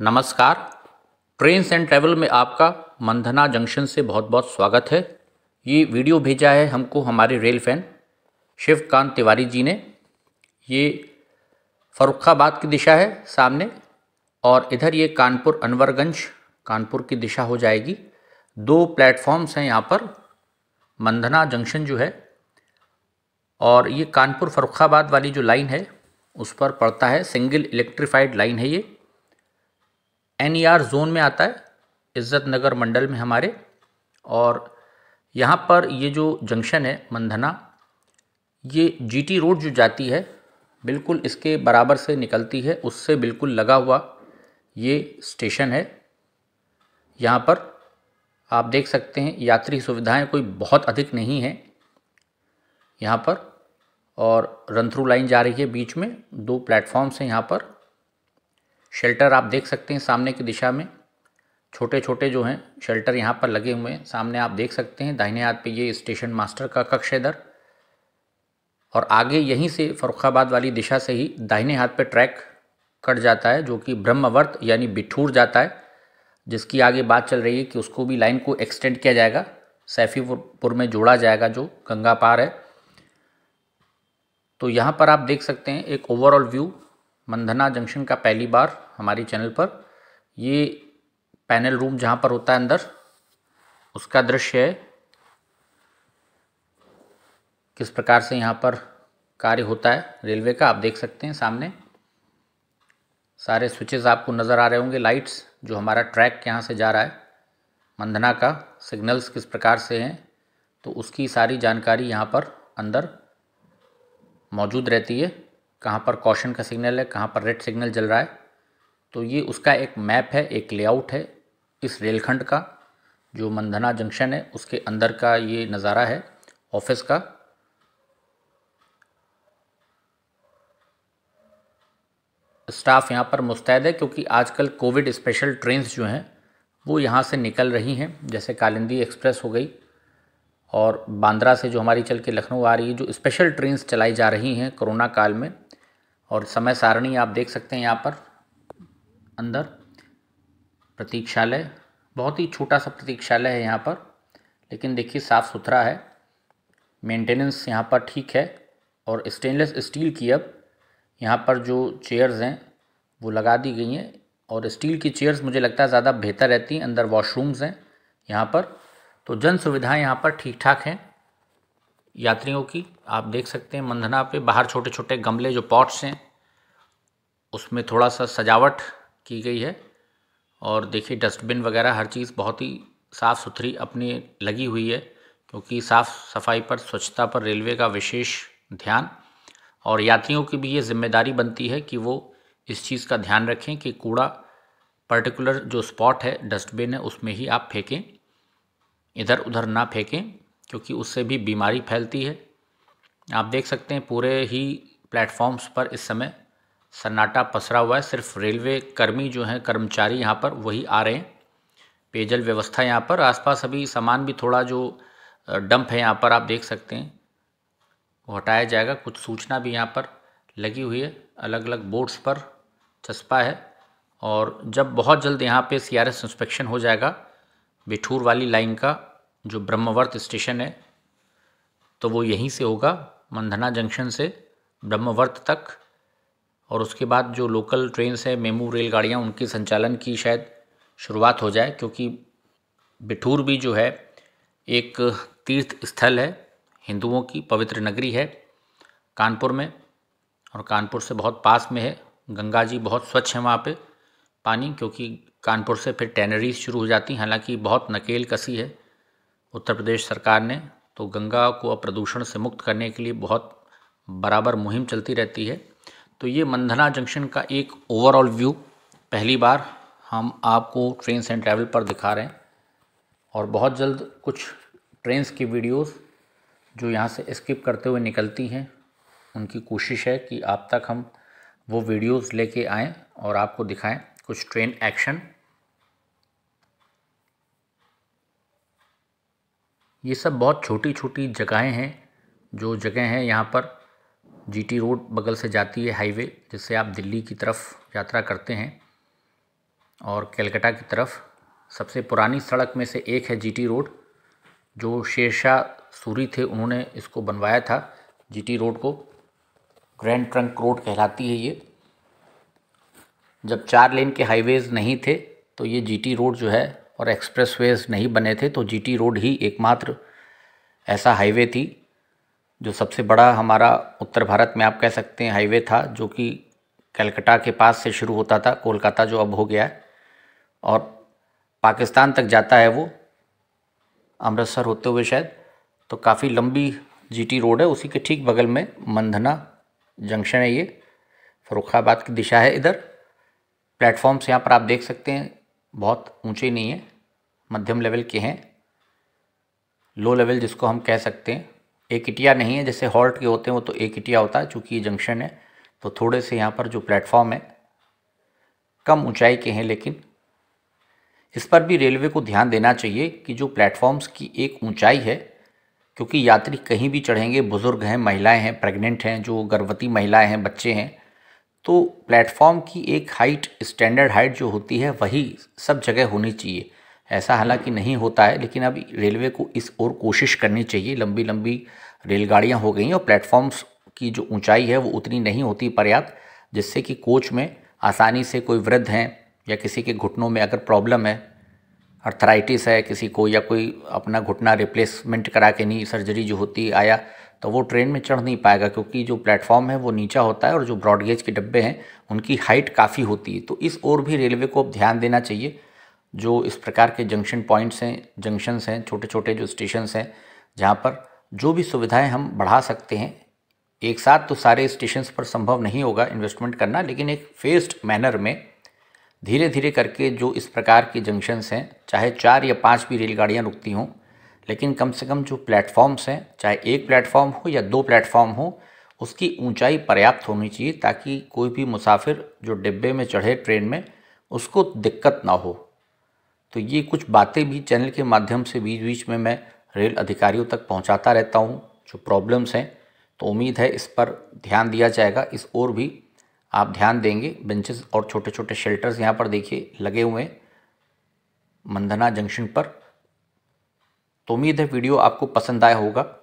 नमस्कार trains and travel में आपका मंधना जंक्शन से बहुत बहुत स्वागत है ये वीडियो भेजा है हमको हमारे रेल फैन शिवकांत तिवारी जी ने ये फरुखाबाद की दिशा है सामने और इधर ये कानपुर अनवरगंज कानपुर की दिशा हो जाएगी दो प्लेटफॉर्म्स हैं यहाँ पर मंधना जंक्शन जो है और ये कानपुर फरुखाबाद वाली जो लाइन है उस पर पड़ता है सिंगल इलेक्ट्रिफाइड लाइन है ये एन ई आर जोन में आता है इज़्ज़त नगर मंडल में हमारे और यहाँ पर ये जो जंक्शन है मंधना ये जीटी रोड जो जाती है बिल्कुल इसके बराबर से निकलती है उससे बिल्कुल लगा हुआ ये स्टेशन है यहाँ पर आप देख सकते हैं यात्री सुविधाएं कोई बहुत अधिक नहीं है यहाँ पर और रन थ्रू लाइन जा रही है बीच में दो प्लेटफॉर्म्स हैं यहाँ पर शेल्टर आप देख सकते हैं सामने की दिशा में छोटे छोटे जो हैं शेल्टर यहाँ पर लगे हुए हैं सामने आप देख सकते हैं दाहिने हाथ पे ये स्टेशन मास्टर का कक्ष है इधर और आगे यहीं से फरुखाबाद वाली दिशा से ही दाहिने हाथ पे ट्रैक कट जाता है जो कि ब्रह्मवर्त यानी बिठूर जाता है जिसकी आगे बात चल रही है कि उसको भी लाइन को एक्सटेंड किया जाएगा सैफीपुर में जोड़ा जाएगा जो गंगा पार है तो यहाँ पर आप देख सकते हैं एक ओवरऑल व्यू मंधना जंक्शन का पहली बार हमारे चैनल पर ये पैनल रूम जहाँ पर होता है अंदर उसका दृश्य है किस प्रकार से यहाँ पर कार्य होता है रेलवे का आप देख सकते हैं सामने सारे स्विचेस आपको नज़र आ रहे होंगे लाइट्स जो हमारा ट्रैक यहाँ से जा रहा है मंधना का सिग्नल्स किस प्रकार से हैं तो उसकी सारी जानकारी यहाँ पर अंदर मौजूद रहती है कहाँ पर कॉशन का सिग्नल है कहाँ पर रेड सिग्नल जल रहा है तो ये उसका एक मैप है एक लेआउट है इस रेलखंड का जो मंदना जंक्शन है उसके अंदर का ये नज़ारा है ऑफिस का स्टाफ यहाँ पर मुस्तैद है क्योंकि आजकल कोविड स्पेशल ट्रेन जो हैं वो यहाँ से निकल रही हैं जैसे कालिंदी एक्सप्रेस हो गई और बांद्रा से जो हमारी चल के लखनऊ आ रही है जो स्पेशल ट्रेन चलाई जा रही हैं कोरोना काल में और समय सारणी आप देख सकते हैं यहाँ पर अंदर प्रतीक्षालय बहुत ही छोटा सा प्रतीक्षालय है यहाँ पर लेकिन देखिए साफ़ सुथरा है मेंटेनेंस यहाँ पर ठीक है और स्टेनलेस स्टील की अब यहाँ पर जो चेयर्स हैं वो लगा दी गई हैं और स्टील की चेयर्स मुझे लगता है ज़्यादा बेहतर रहती हैं अंदर वॉशरूम्स हैं यहाँ पर तो जन सुविधाएँ यहाँ पर ठीक ठाक हैं यात्रियों की आप देख सकते हैं मंधना पे बाहर छोटे छोटे गमले जो पॉट्स हैं उसमें थोड़ा सा सजावट की गई है और देखिए डस्टबिन वगैरह हर चीज़ बहुत ही साफ़ सुथरी अपनी लगी हुई है क्योंकि साफ़ सफाई पर स्वच्छता पर रेलवे का विशेष ध्यान और यात्रियों की भी ये जिम्मेदारी बनती है कि वो इस चीज़ का ध्यान रखें कि कूड़ा पर्टिकुलर जो स्पॉट है डस्टबिन है उसमें ही आप फेंकें इधर उधर ना फेंकें क्योंकि उससे भी बीमारी फैलती है आप देख सकते हैं पूरे ही प्लेटफॉर्म्स पर इस समय सन्नाटा पसरा हुआ है सिर्फ रेलवे कर्मी जो हैं कर्मचारी यहाँ पर वही आ रहे हैं पेयजल व्यवस्था यहाँ पर आसपास अभी सामान भी थोड़ा जो डंप है यहाँ पर आप देख सकते हैं वो हटाया जाएगा कुछ सूचना भी यहाँ पर लगी हुई है अलग अलग बोर्ड्स पर चस्पा है और जब बहुत जल्द यहाँ पे सीआरएस इंस्पेक्शन हो जाएगा बिठूर वाली लाइन का जो ब्रह्मवर्त स्टेशन है तो वो यहीं से होगा मंधना जंक्शन से ब्रह्मवर्त तक और उसके बाद जो लोकल ट्रेन्स हैं मेमू रेलगाड़ियाँ उनके संचालन की शायद शुरुआत हो जाए क्योंकि बिठूर भी जो है एक तीर्थ स्थल है हिंदुओं की पवित्र नगरी है कानपुर में और कानपुर से बहुत पास में है गंगा जी बहुत स्वच्छ है वहाँ पे पानी क्योंकि कानपुर से फिर टैनरीज शुरू हो जाती हैं हालांकि बहुत नकेल कसी है उत्तर प्रदेश सरकार ने तो गंगा को अब प्रदूषण से मुक्त करने के लिए बहुत बराबर मुहिम चलती रहती है तो ये मंदना जंक्शन का एक ओवरऑल व्यू पहली बार हम आपको ट्रेन एंड ट्रैवल पर दिखा रहे हैं और बहुत जल्द कुछ ट्रेन्स की वीडियोस जो यहाँ से स्किप करते हुए निकलती हैं उनकी कोशिश है कि आप तक हम वो वीडियोस लेके आएं और आपको दिखाएं कुछ ट्रेन एक्शन ये सब बहुत छोटी छोटी जगहें हैं जो जगह हैं यहाँ पर जीटी रोड बगल से जाती है हाईवे जिससे आप दिल्ली की तरफ यात्रा करते हैं और कलकत्ता की तरफ सबसे पुरानी सड़क में से एक है जीटी रोड जो शेरशाह सूरी थे उन्होंने इसको बनवाया था जीटी रोड को ग्रैंड ट्रंक रोड कहलाती है ये जब चार लेन के हाईवेज़ नहीं थे तो ये जीटी रोड जो है और एक्सप्रेस वेज नहीं बने थे तो जी रोड ही एकमात्र ऐसा हाईवे थी जो सबसे बड़ा हमारा उत्तर भारत में आप कह सकते हैं हाईवे था जो कि कलकत्ता के पास से शुरू होता था कोलकाता जो अब हो गया है और पाकिस्तान तक जाता है वो अमृतसर होते हुए शायद तो काफ़ी लंबी जीटी रोड है उसी के ठीक बगल में मंधना जंक्शन है ये फरुखाबाद की दिशा है इधर प्लेटफॉर्म्स यहाँ पर आप देख सकते हैं बहुत ऊंचे नहीं है मध्यम लेवल के हैं लो लेवल जिसको हम कह सकते हैं एक इटिया नहीं है जैसे हॉल्ट के होते हैं वो तो एक इटिया होता है चूँकि ये जंक्शन है तो थोड़े से यहाँ पर जो प्लेटफॉर्म है कम ऊंचाई के हैं लेकिन इस पर भी रेलवे को ध्यान देना चाहिए कि जो प्लेटफॉर्म्स की एक ऊंचाई है क्योंकि यात्री कहीं भी चढ़ेंगे बुज़ुर्ग हैं महिलाएं हैं प्रेग्नेंट हैं जो गर्भवती महिलाएं हैं बच्चे हैं तो प्लेटफॉर्म की एक हाइट स्टैंडर्ड हाइट जो होती है वही सब जगह होनी चाहिए ऐसा हालांकि नहीं होता है लेकिन अब रेलवे को इस ओर कोशिश करनी चाहिए लंबी लंबी रेलगाड़ियाँ हो गई और प्लेटफॉर्म्स की जो ऊंचाई है वो उतनी नहीं होती पर्याप्त जिससे कि कोच में आसानी से कोई वृद्ध हैं या किसी के घुटनों में अगर प्रॉब्लम है अर्थराइटिस है किसी को या कोई अपना घुटना रिप्लेसमेंट करा के नहीं सर्जरी जो होती आया तो वो ट्रेन में चढ़ नहीं पाएगा क्योंकि जो प्लेटफॉर्म है वो नीचा होता है और जो ब्रॉडगेज के डब्बे हैं उनकी हाइट काफ़ी होती है तो इस ओर भी रेलवे को अब ध्यान देना चाहिए जो इस प्रकार के जंक्शन पॉइंट्स हैं जंक्शंस हैं छोटे छोटे जो स्टेशंस हैं जहाँ पर जो भी सुविधाएं हम बढ़ा सकते हैं एक साथ तो सारे स्टेशन पर संभव नहीं होगा इन्वेस्टमेंट करना लेकिन एक फेस्ड मैनर में धीरे धीरे करके जो इस प्रकार के जंक्शंस हैं चाहे चार या पाँच भी रेलगाड़ियाँ रुकती हों लेकिन कम से कम जो प्लेटफॉर्म्स हैं चाहे एक प्लेटफॉर्म हो या दो प्लेटफॉर्म हो उसकी ऊंचाई पर्याप्त होनी चाहिए ताकि कोई भी मुसाफिर जो डिब्बे में चढ़े ट्रेन में उसको दिक्कत ना हो तो ये कुछ बातें भी चैनल के माध्यम से बीच बीच में मैं रेल अधिकारियों तक पहुंचाता रहता हूं जो प्रॉब्लम्स हैं तो उम्मीद है इस पर ध्यान दिया जाएगा इस ओर भी आप ध्यान देंगे बेंचेस और छोटे छोटे शेल्टर्स यहाँ पर देखिए लगे हुए मंदना जंक्शन पर तो उम्मीद है वीडियो आपको पसंद आया होगा